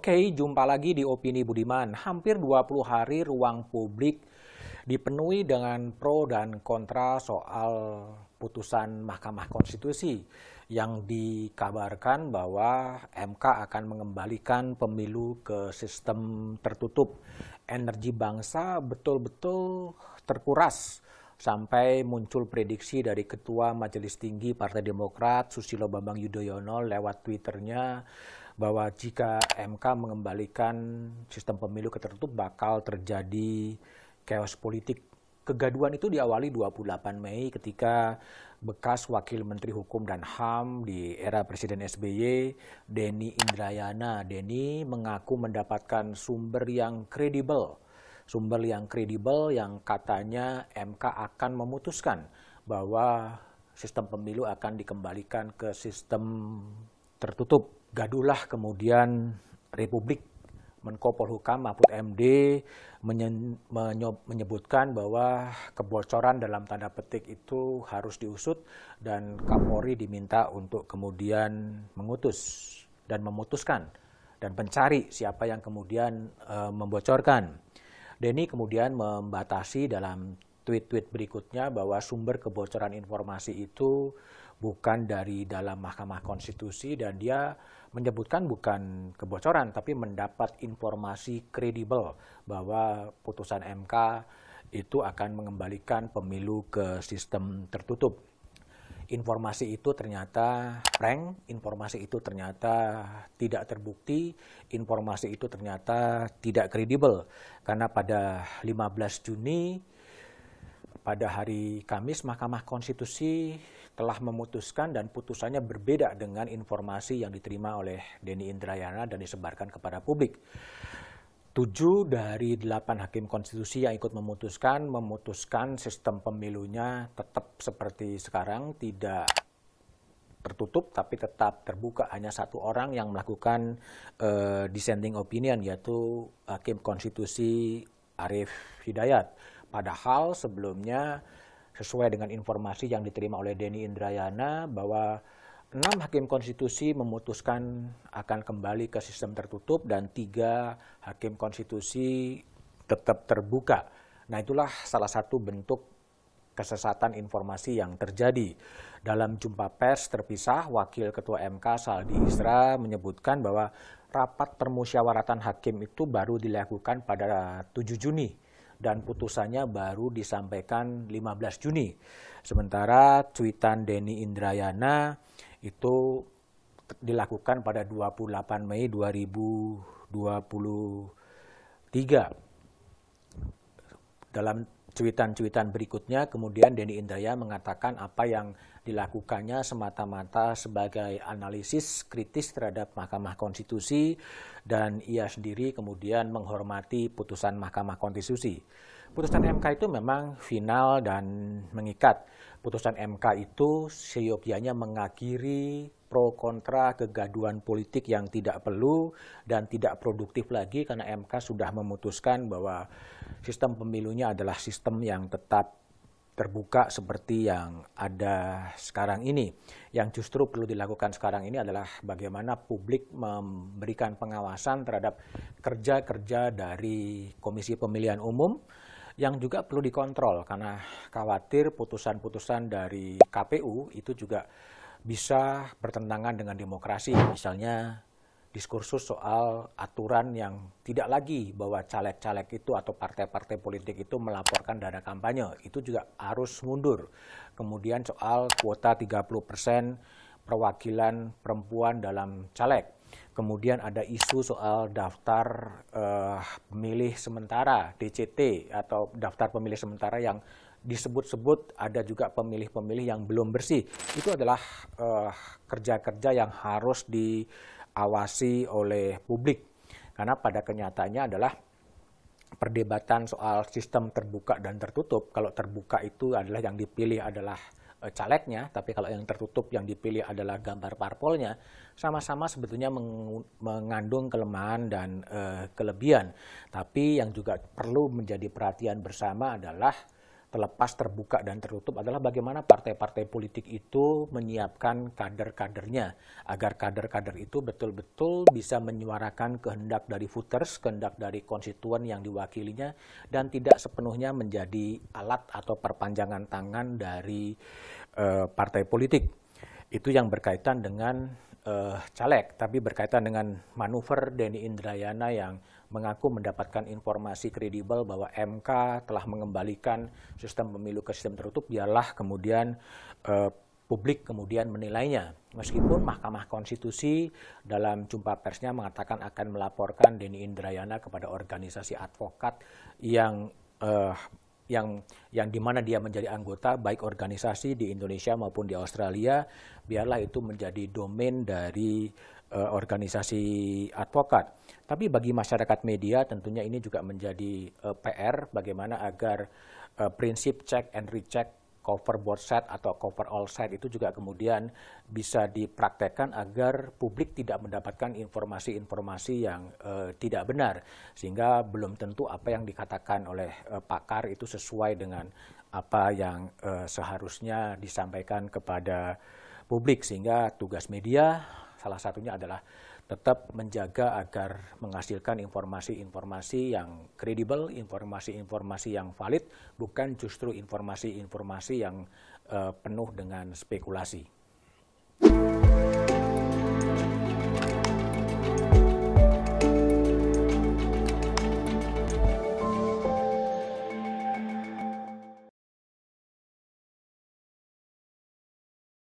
Oke, jumpa lagi di Opini Budiman. Hampir 20 hari ruang publik dipenuhi dengan pro dan kontra soal putusan Mahkamah Konstitusi yang dikabarkan bahwa MK akan mengembalikan pemilu ke sistem tertutup. Energi bangsa betul-betul terkuras sampai muncul prediksi dari Ketua Majelis Tinggi Partai Demokrat Susilo Bambang Yudhoyono lewat Twitternya bahwa jika MK mengembalikan sistem pemilu tertutup bakal terjadi chaos politik. kegaduan itu diawali 28 Mei ketika bekas Wakil Menteri Hukum dan HAM di era Presiden SBY, Denny Indrayana. Denny mengaku mendapatkan sumber yang kredibel sumber yang kredibel yang katanya MK akan memutuskan bahwa sistem pemilu akan dikembalikan ke sistem tertutup. Gadulah kemudian Republik Menko Polhukam Mahfud MD menyebutkan bahwa kebocoran dalam tanda petik itu harus diusut dan Kapolri diminta untuk kemudian mengutus dan memutuskan dan mencari siapa yang kemudian e, membocorkan. Denny kemudian membatasi dalam tweet-tweet berikutnya bahwa sumber kebocoran informasi itu bukan dari dalam Mahkamah Konstitusi dan dia menyebutkan bukan kebocoran tapi mendapat informasi kredibel bahwa putusan MK itu akan mengembalikan pemilu ke sistem tertutup informasi itu ternyata prank, informasi itu ternyata tidak terbukti, informasi itu ternyata tidak kredibel. Karena pada 15 Juni pada hari Kamis Mahkamah Konstitusi telah memutuskan dan putusannya berbeda dengan informasi yang diterima oleh Denny Indrayana dan disebarkan kepada publik. Tujuh dari delapan hakim konstitusi yang ikut memutuskan, memutuskan sistem pemilunya tetap seperti sekarang, tidak tertutup tapi tetap terbuka. Hanya satu orang yang melakukan uh, dissenting opinion, yaitu hakim konstitusi Arief Hidayat. Padahal sebelumnya sesuai dengan informasi yang diterima oleh Denny Indrayana bahwa enam hakim konstitusi memutuskan akan kembali ke sistem tertutup dan tiga hakim konstitusi tetap terbuka. Nah itulah salah satu bentuk kesesatan informasi yang terjadi. Dalam jumpa pers terpisah, Wakil Ketua MK Saldi Isra menyebutkan bahwa rapat permusyawaratan hakim itu baru dilakukan pada 7 Juni dan putusannya baru disampaikan 15 Juni. Sementara cuitan Denny Indrayana itu dilakukan pada 28 Mei 2023. Dalam cuitan-cuitan berikutnya kemudian Denny Indraya mengatakan apa yang dilakukannya semata-mata sebagai analisis kritis terhadap Mahkamah Konstitusi dan ia sendiri kemudian menghormati putusan Mahkamah Konstitusi. Putusan MK itu memang final dan mengikat. Putusan MK itu seyogianya mengakhiri pro kontra kegaduhan politik yang tidak perlu dan tidak produktif lagi karena MK sudah memutuskan bahwa sistem pemilunya adalah sistem yang tetap terbuka seperti yang ada sekarang ini. Yang justru perlu dilakukan sekarang ini adalah bagaimana publik memberikan pengawasan terhadap kerja-kerja dari Komisi Pemilihan Umum yang juga perlu dikontrol karena khawatir putusan-putusan dari KPU itu juga bisa bertentangan dengan demokrasi misalnya diskursus soal aturan yang tidak lagi bahwa caleg-caleg itu atau partai-partai politik itu melaporkan dana kampanye itu juga harus mundur. Kemudian soal kuota 30% perwakilan perempuan dalam caleg Kemudian ada isu soal daftar uh, pemilih sementara DCT atau daftar pemilih sementara yang disebut-sebut ada juga pemilih-pemilih yang belum bersih. Itu adalah eh, kerja-kerja uh, yang harus diawasi oleh publik. Karena pada kenyataannya adalah perdebatan soal sistem terbuka dan tertutup. Kalau terbuka itu adalah yang dipilih adalah Eh, calegnya, tapi kalau yang tertutup yang dipilih adalah gambar parpolnya, sama-sama sebetulnya mengandung kelemahan dan eh, kelebihan. Tapi yang juga perlu menjadi perhatian bersama adalah terlepas terbuka dan tertutup adalah bagaimana partai-partai politik itu menyiapkan kader-kadernya agar kader-kader itu betul-betul bisa menyuarakan kehendak dari voters, kehendak dari konstituen yang diwakilinya dan tidak sepenuhnya menjadi alat atau perpanjangan tangan dari uh, partai politik. Itu yang berkaitan dengan uh, caleg, tapi berkaitan dengan manuver Denny Indrayana yang mengaku mendapatkan informasi kredibel bahwa MK telah mengembalikan sistem pemilu ke sistem tertutup, dialah kemudian eh, publik kemudian menilainya. Meskipun Mahkamah Konstitusi dalam jumpa persnya mengatakan akan melaporkan Denny Indrayana kepada organisasi advokat yang eh, yang yang dimana dia menjadi anggota baik organisasi di Indonesia maupun di Australia biarlah itu menjadi domain dari uh, organisasi advokat. Tapi bagi masyarakat media tentunya ini juga menjadi uh, eh, PR bagaimana agar uh, prinsip check and recheck cover board set atau cover all set itu juga kemudian bisa dipraktekkan agar publik tidak mendapatkan informasi-informasi yang uh, tidak benar sehingga belum tentu apa yang dikatakan oleh uh, pakar itu sesuai dengan apa yang uh, seharusnya disampaikan kepada publik sehingga tugas media salah satunya adalah tetap menjaga agar menghasilkan informasi-informasi yang kredibel, informasi-informasi yang valid, bukan justru informasi-informasi yang uh, penuh dengan spekulasi.